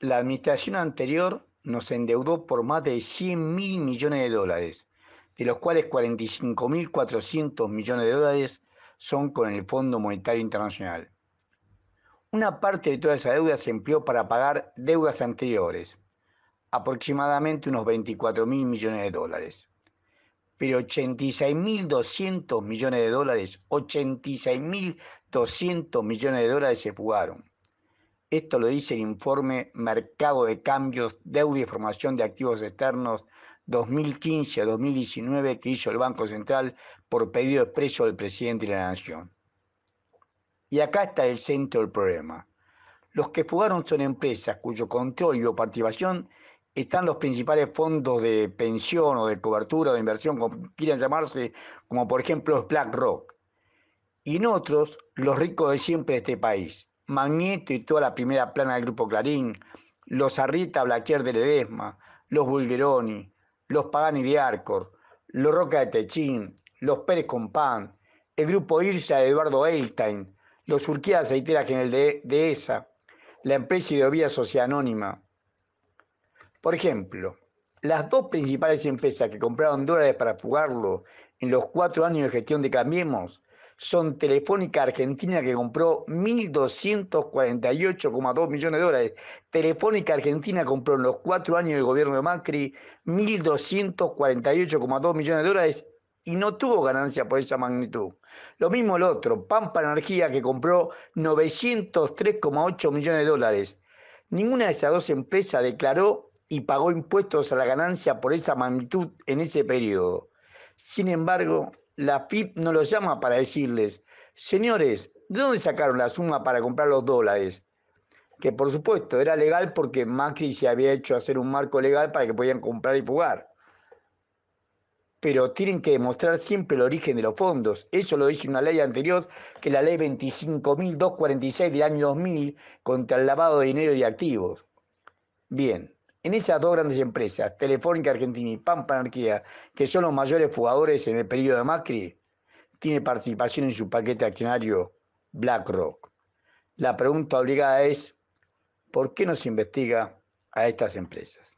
la administración anterior nos endeudó por más de 100 mil millones de dólares, de los cuales 45.400 millones de dólares son con el Fondo Monetario Internacional. Una parte de toda esa deuda se empleó para pagar deudas anteriores, aproximadamente unos 24 mil millones de dólares. Pero 86.200 millones de dólares, 86.200 millones de dólares se fugaron esto lo dice el informe Mercado de Cambios, Deuda y Formación de Activos Externos 2015 2019 que hizo el Banco Central por pedido expreso del presidente de la Nación. Y acá está el centro del problema. Los que fugaron son empresas cuyo control y o participación están los principales fondos de pensión o de cobertura o de inversión, como quieran llamarse, como por ejemplo BlackRock. Y en otros, los ricos de siempre de este país, Magneto y toda la primera plana del Grupo Clarín, los Arrita Blaquier de Ledesma, los Bulgeroni, los Pagani de Arcor, los Roca de Techín, los Pérez Compán, el Grupo Irsa de Eduardo Elstein, los Urquía Aceitera General de, de ESA, la empresa Hidrovía Sociedad Anónima. Por ejemplo, las dos principales empresas que compraron dólares para fugarlo en los cuatro años de gestión de Cambiemos son Telefónica Argentina que compró 1.248,2 millones de dólares. Telefónica Argentina compró en los cuatro años del gobierno de Macri 1.248,2 millones de dólares y no tuvo ganancia por esa magnitud. Lo mismo el otro, Pampa Energía que compró 903,8 millones de dólares. Ninguna de esas dos empresas declaró y pagó impuestos a la ganancia por esa magnitud en ese periodo. Sin embargo, la FIP no los llama para decirles, señores, ¿de dónde sacaron la suma para comprar los dólares? Que por supuesto era legal porque Macri se había hecho hacer un marco legal para que podían comprar y fugar. Pero tienen que demostrar siempre el origen de los fondos. Eso lo dice una ley anterior, que es la ley 25.246 del año 2000 contra el lavado de dinero y activos. Bien, en esas dos grandes empresas, Telefónica Argentina y Pampa Anarquía, que son los mayores jugadores en el periodo de Macri, tiene participación en su paquete accionario BlackRock. La pregunta obligada es, ¿por qué no se investiga a estas empresas?